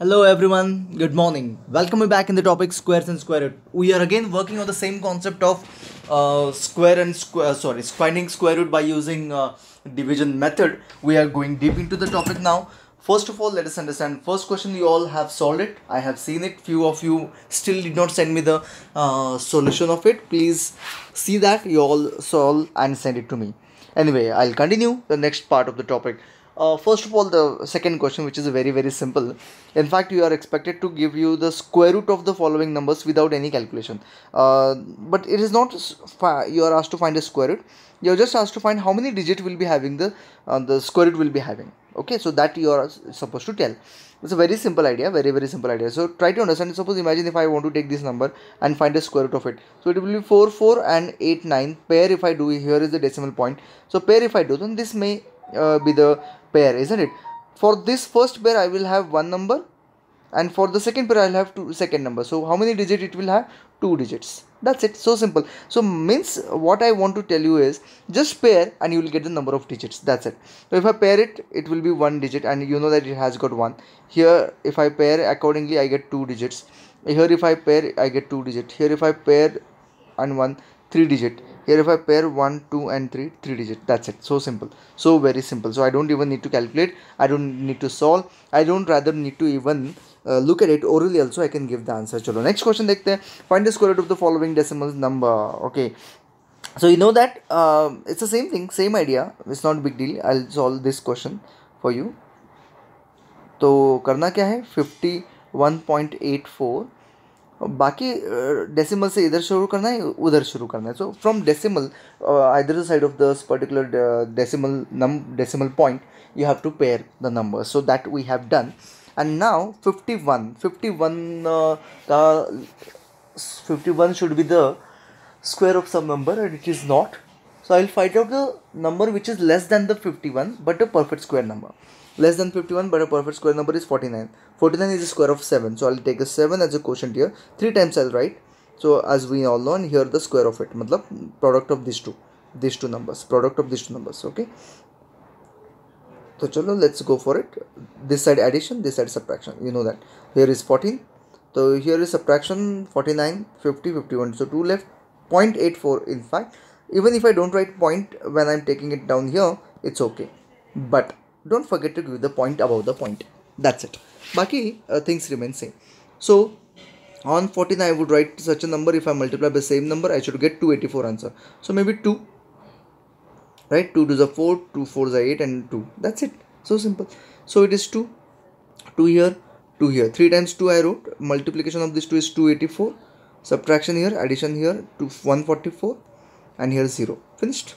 Hello everyone, good morning. Welcome back in the topic squares and square root. We are again working on the same concept of uh, square and square, uh, sorry, finding square root by using uh, division method. We are going deep into the topic now. First of all, let us understand first question you all have solved it. I have seen it. Few of you still did not send me the uh, solution of it. Please see that you all solve and send it to me. Anyway, I'll continue the next part of the topic uh, first of all the second question which is very very simple in fact you are expected to give you the square root of the following numbers without any calculation uh, but it is not you are asked to find a square root you are just asked to find how many digit will be having the uh, the square root will be having okay so that you are supposed to tell it's a very simple idea very very simple idea so try to understand suppose imagine if i want to take this number and find the square root of it so it will be 4 4 and 8 9 pair if i do here is the decimal point so pair if i do then this may uh, be the pair isn't it for this first pair i will have one number and for the second pair i'll have two second number so how many digit it will have two digits that's it so simple so means what i want to tell you is just pair and you will get the number of digits that's it so if i pair it it will be one digit and you know that it has got one here if i pair accordingly i get two digits here if i pair i get two digit here if i pair and one three digit here if I pair 1 2 and 3 three digit that's it so simple so very simple so I don't even need to calculate I don't need to solve I don't rather need to even look at it orally also I can give the answer चलो next question देखते हैं find the square root of the following decimal number okay so you know that uh, it's the same thing same idea it's not a big deal i'll solve this question for you तो karna kya hai 51.84 बाकी decimal से इधर शुरू करना है उधर शुरू करना है so from decimal either side of this particular decimal नम decimal point you have to pair the number. so that we have done and now 51 51 uh, 51 should be the square of some number and it is not so i'll find out the number which is less than the 51 but a perfect square number less than 51 but a perfect square number is 49 49 is a square of 7 so i'll take a 7 as a quotient here three times i'll write so as we all know and here the square of it matlab product of these two these two numbers product of these two numbers okay so chalo let's go for it this side addition this side subtraction you know that here is 14 so here is subtraction 49 50 51 so 2 left 0.84 in fact even if i don't write point when i'm taking it down here it's okay but don't forget to give the point above the point that's it Baki uh, things remain same so on 14 I would write such a number if I multiply by same number I should get 284 answer so maybe 2 right 2 to the 4 2 4 is 8 and 2 that's it so simple so it is 2 2 here 2 here 3 times 2 I wrote multiplication of these 2 is 284 subtraction here addition here to 144 and here 0 finished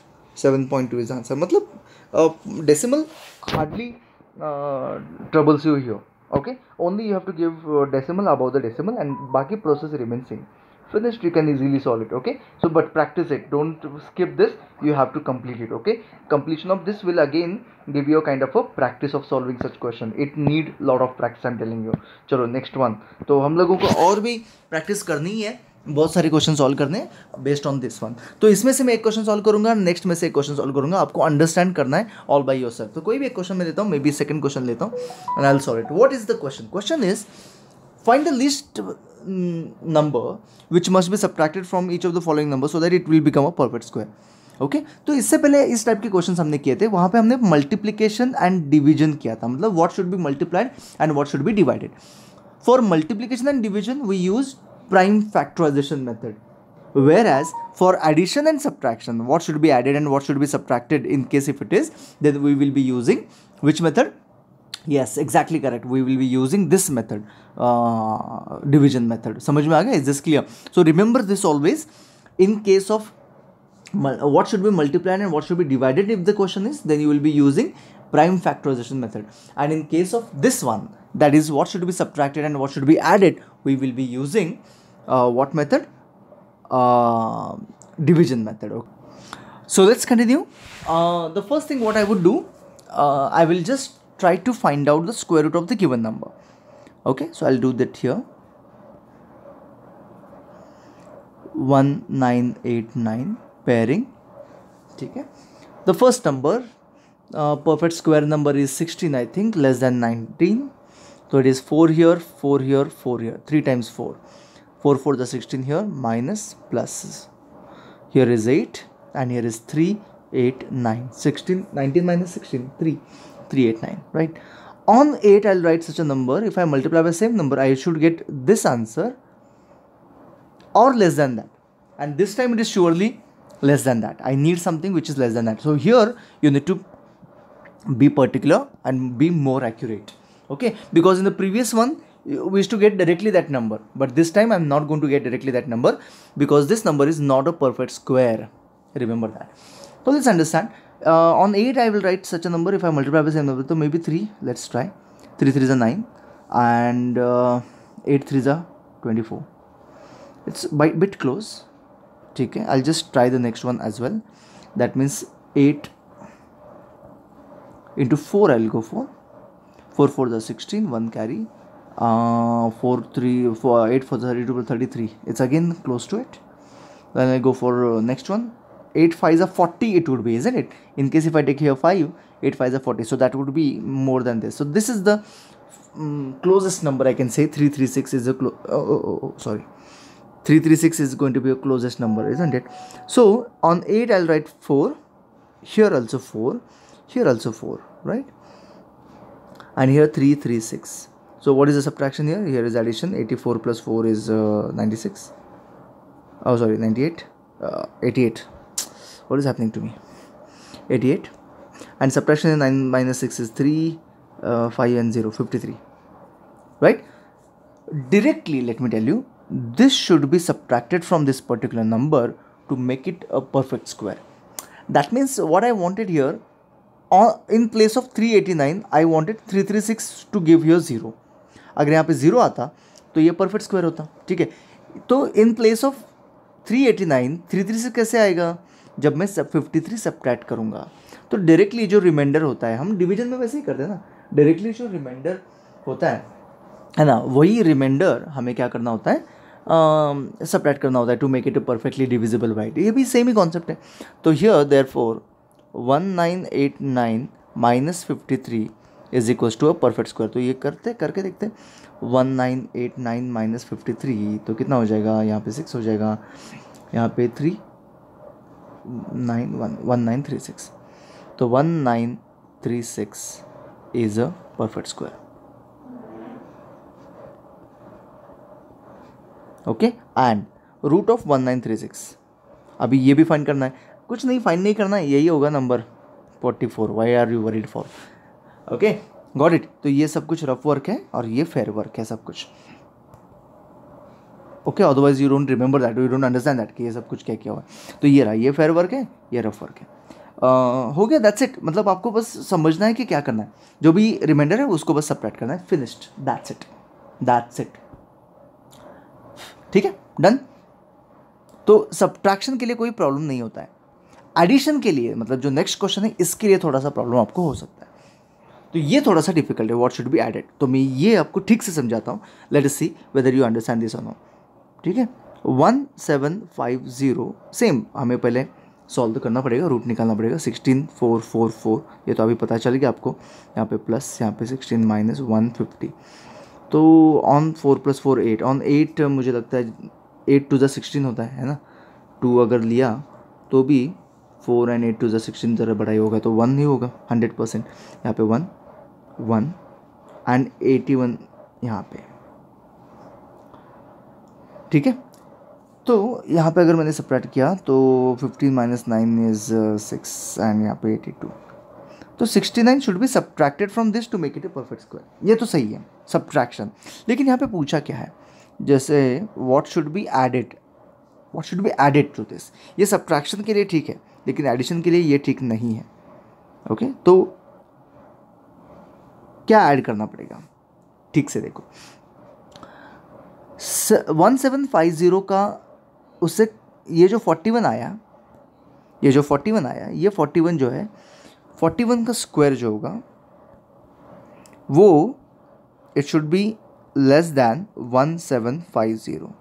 7.2 is the answer मतलब decimal hardly troubles you here okay only you have to give decimal above the decimal and baki process remains same finished you can easily solve it okay so but practice it don't skip this you have to complete it okay completion of this will again give you a kind of a practice of solving such question it need lot of practice i'm telling you चलो next one तो हम लोगों को और भी practice करनी है बहुत सारे क्वेश्चन सॉल्व करने हैं बेस्ड ऑन दिस वन तो इसमें से मैं एक क्वेश्चन सॉल्व करूंगा नेक्स्ट में से एक क्वेश्चन सॉल्व करूंगा आपको अंडरस्टैंड करना है ऑल बाई योर सेल्फ तो कोई भी एक क्वेश्चन मैं लेता हूँ मे बी सेकंड क्वेश्चन लेता हूँ and I solve it what is the question question is find the list number which must be subtracted from each of the following number so that it will become a perfect square okay okay? तो इससे पहले इस type के question हमने किए थे वहाँ पे हमने मल्टीप्लिकेशन एंड डिवीजन किया था मतलब what should be multiplied and what should be divided for multiplication and division we use prime factorization method. Whereas for addition and subtraction, what should be added and what should be subtracted in case if it is, then we will be using which method? Yes, exactly correct. We will be using this method, uh, division method. Samajh mein Is this clear? So remember this always. In case of what should be multiplied and what should be divided if the question is, then you will be using prime factorization method. And in case of this one, that is what should be subtracted and what should be added, we will be using uh, what method? Uh, division method. Okay. So let's continue. Uh, the first thing what I would do, I will just try to find out the square root of the given number. Okay, so I'll do that here. 1989 pairing the first number first perfect square number is 16 I think less than 19 So it is four here, four here, four here. Three times four. 4 4 the 16 here minus plus here is 8 and here is 3 8 9 16 19 minus 16 3 3 8 9 right on 8 i'll write such a number if i multiply by same number i should get this answer or less than that and this time it is surely less than that i need something which is less than that so here you need to be particular and be more accurate okay because in the previous one we used to get directly that number but this time i'm not going to get directly that number because this number is not a perfect square remember that so let's understand uh, on 8 i will write such a number if i multiply by same number so maybe 3 let's try 3 3 is a 9 and uh, 8 3 is a 24 it's by bit close okay i'll just try the next one as well that means 8 into 4 i'll go for 4 4 is a 16 1 carry uh, 4 3 4 8 for 32 plus 33 it's again close to it then i go for uh, next one 8 5 is a 40 it would be isn't it in case if i take here 5 8 5 a 40 so that would be more than this so this is the um, closest number i can say 336 is a close oh, oh, oh, oh, sorry 336 is going to be a closest number isn't it so on 8 i'll write 4 here also 4 here also 4 right and here 336 so what is the subtraction here here is addition 84 plus 4 is uh, 96 oh sorry 98 uh, 88 what is happening to me 88 and subtraction 9 minus 6 is 3 uh, 5 and 0 53 right directly let me tell you this should be subtracted from this particular number to make it a perfect square that means what i wanted here uh, in place of 389 i wanted 336 to give here 0 अगर यहाँ पे zero आता तो ये perfect square होता ठीक है तो in place of three eighty nine three three से कैसे आएगा जब मैं सब फिफ्टी थ्री सब्ट्रैक्ट करूँगा तो डायरेक्टली जो रिमाइंडर होता है हम डिवीजन में वैसे ही करते हैं ना डायरेक्टली जो रिमाइंडर होता है है ना वही रिमाइंडर हमें क्या करना होता है सब्ट्रैक्ट uh, करना होता है to make it perfectly divisible by it ये भी सेम ही कॉन्सेप्ट है तो here there for one nine eight nine minus fifty three is equals to a perfect square तो ये करते करके देखते हैं one nine eight nine minus fifty three तो कितना हो जाएगा यहाँ पे सिक्स हो जाएगा यहाँ पे three nine one one nine three six तो one nine three six is a perfect square okay and root of one nine three six अभी ये भी फाइंड करना है कुछ नहीं फाइंड नहीं करना है यही होगा number forty four why are you worried for okay got it तो ये सब कुछ रफ वर्क है और ये फेयर वर्क है सब कुछ okay otherwise you don't remember that you don't understand that कि ये सब कुछ क्या क्या हुआ है तो ये रहा ये फेयर वर्क है ये रफ वर्क है uh, हो गया दैट्स इट मतलब आपको बस समझना है कि क्या करना है जो भी रिमाइंडर है उसको बस सपरेट करना है finished that's it that's it ठीक है डन तो सब्ट्रैक्शन के लिए कोई प्रॉब्लम नहीं होता है एडिशन के लिए मतलब जो नेक्स्ट क्वेश्चन है इसके लिए थोड़ा सा प्रॉब्लम आपको हो सकता है तो ये थोड़ा सा डिफिकल्ट है वॉट शुड बी एडेड तो मैं ये आपको ठीक से समझाता हूँ let us see whether you understand this ऑनो ठीक है one seven five zero same हमें पहले सॉल्व तो करना पड़ेगा रूट निकालना पड़ेगा सिक्सटीन फोर फोर फोर ये तो अभी पता चल गया आपको यहाँ पे प्लस यहाँ पे सिक्सटीन माइनस वन फिफ्टी तो on four plus four eight on eight मुझे लगता है एट टू ज़ा सिक्सटीन होता है है ना टू अगर लिया तो भी फोर एंड एट टू ज़ा सिक्सटीन ज़रा बड़ा ही होगा तो वन ही होगा हंड्रेड परसेंट यहाँ पे one one and eighty one यहाँ पे ठीक है तो यहाँ पे अगर मैंने सप्रैक्ट किया तो fifteen minus nine is six and यहाँ पे एटी टू तो sixty nine should be subtracted from this to make it a perfect square ये तो सही है सब्ट्रैक्शन लेकिन यहाँ पे पूछा क्या है जैसे what should be added what should be added to this ये सब्ट्रैक्शन के लिए ठीक है लेकिन एडिशन के लिए ये ठीक नहीं है ओके okay? तो क्या ऐड करना पड़ेगा ठीक से देखो वन सेवन फाइव ज़ीरो का उससे ये जो फोर्टी वन आया ये जो फोर्टी वन आया ये फोर्टी वन जो है फोर्टी वन का स्क्वायर जो होगा वो it should be less than one seven five zero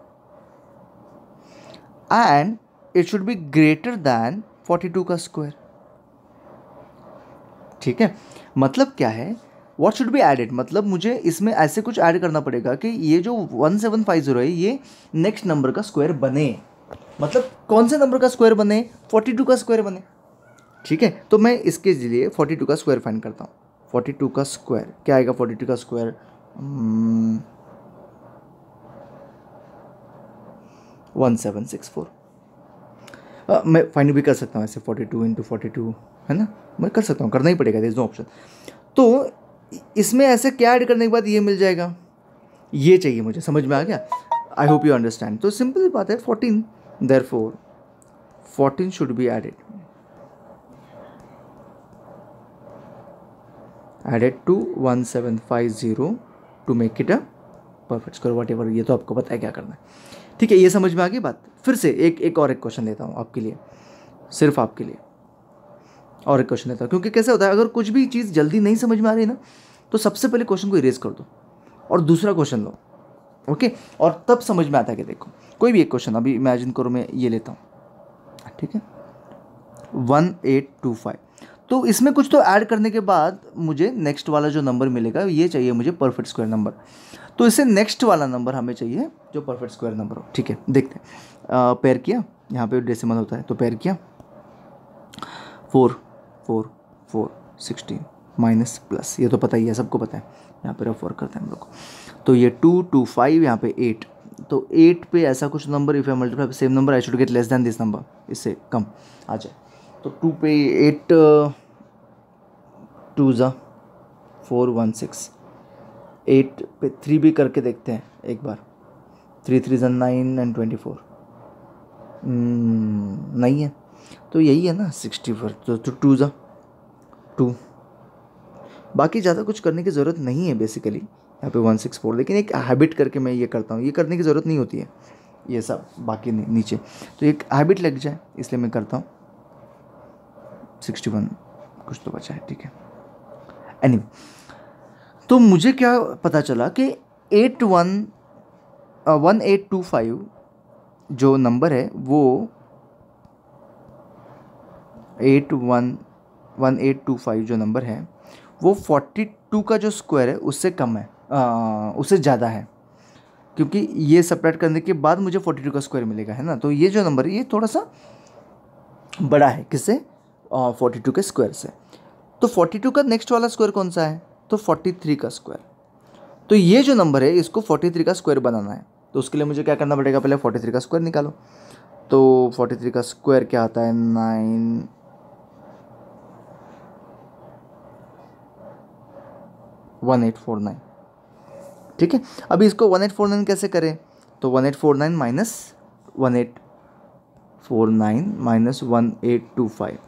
and it should be greater than forty two का स्क्वायर ठीक है मतलब क्या है वॉट शुड बी एडेड मतलब मुझे इसमें ऐसे कुछ ऐड करना पड़ेगा कि ये जो वन सेवन फाइव ज़ीरो है ये नेक्स्ट नंबर का स्क्वायर बने मतलब कौन से नंबर का स्क्वायर बने फोर्टी टू का स्क्वायर बने ठीक है तो मैं इसके लिए फोर्टी टू का स्क्वायर फाइन करता हूँ फोर्टी टू का स्क्वायर क्या आएगा फोर्टी टू का square one seven six four मैं फाइन भी कर सकता हूँ ऐसे forty two into forty two है ना मैं कर सकता हूँ करना ही पड़ेगा नो ऑप्शन तो इसमें ऐसे क्या ऐड करने के बाद ये मिल जाएगा ये चाहिए मुझे समझ में आ गया आई होप यू अंडरस्टैंड तो सिंपल बात है fourteen therefore fourteen should be added added to one seven five zero to make it a perfect square whatever ये तो आपको पता है क्या करना है ठीक है ये समझ में आ गई बात फिर से एक एक और एक क्वेश्चन देता हूँ आपके लिए सिर्फ आपके लिए और एक क्वेश्चन लेता हूँ क्योंकि कैसे होता है अगर कुछ भी चीज़ जल्दी नहीं समझ में आ रही ना तो सबसे पहले क्वेश्चन को इरेज कर दो और दूसरा क्वेश्चन लो ओके और तब समझ में आता है कि देखो कोई भी एक क्वेश्चन अभी इमेजिन करो मैं ये लेता हूँ ठीक है वन एट टू फाइव तो इसमें कुछ तो ऐड करने के बाद मुझे नेक्स्ट वाला जो नंबर मिलेगा ये चाहिए मुझे परफेक्ट स्क्वायर नंबर तो इससे नेक्स्ट वाला नंबर हमें चाहिए जो परफेक्ट स्क्वायर नंबर हो ठीक है देखते हैं पेयर किया यहाँ पे डेसिमल होता है तो पेयर किया four four four sixteen minus plus ये तो पता ही है सबको पता है यहाँ पे रफ वर्क करते हैं हम लोग तो ये टू टू फाइव यहाँ पे एट तो एट पे ऐसा कुछ नंबर if I multiply same number I should get less than this number इससे कम आ जाए तो टू पे एट टू ज़ा फोर वन सिक्स एट पे थ्री भी करके देखते हैं एक बार थ्री थ्री ज़ा नाइन एंड ट्वेंटी फोर नहीं है तो यही है ना सिक्सटी फोर तो, तो टू ज़ा टू बाकी ज़्यादा कुछ करने की ज़रूरत नहीं है बेसिकली यहाँ पे वन सिक्स फोर लेकिन एक हैबिट करके मैं ये करता हूँ ये करने की ज़रूरत नहीं होती है ये सब बाकी नीचे तो एक हैबिट लग जाए इसलिए मैं करता हूँ सिक्सटी वन कुछ तो बचा है ठीक है एनी anyway, तो मुझे क्या पता चला कि eight one one eight two five जो नंबर है वो eight one one eight two five जो नंबर है वो फोर्टी टू का जो स्क्वायर है उससे कम है आ, उससे ज़्यादा है क्योंकि ये सपरेट करने के बाद मुझे फोर्टी टू का स्क्वायर मिलेगा है ना तो ये जो नंबर है ये थोड़ा सा बड़ा है किससे फोर्टी टू के स्क्वायर से तो फोर्टी टू का नेक्स्ट वाला स्क्वायर कौन सा है तो फोर्टी थ्री का स्क्वायर तो ये जो नंबर है इसको फोर्टी थ्री का स्क्वायर बनाना है तो उसके लिए मुझे क्या करना पड़ेगा पहले फोर्टी थ्री का स्क्वायर निकालो तो फोर्टी थ्री का स्क्वायर क्या आता है nine one eight four nine ठीक है अभी इसको वन एट फोर नाइन कैसे करें तो one eight four nine minus one eight four nine minus one eight two five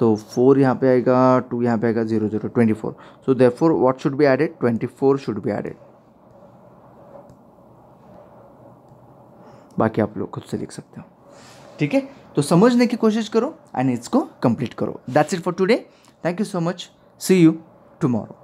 तो फोर यहाँ पे आएगा टू यहाँ पे आएगा zero zero twenty four so there four what should be added twenty four should be added बाकी आप लोग खुद से लिख सकते हो ठीक है तो समझने की कोशिश करो एंड इसको कंप्लीट करो that's it for today thank you so much see you tomorrow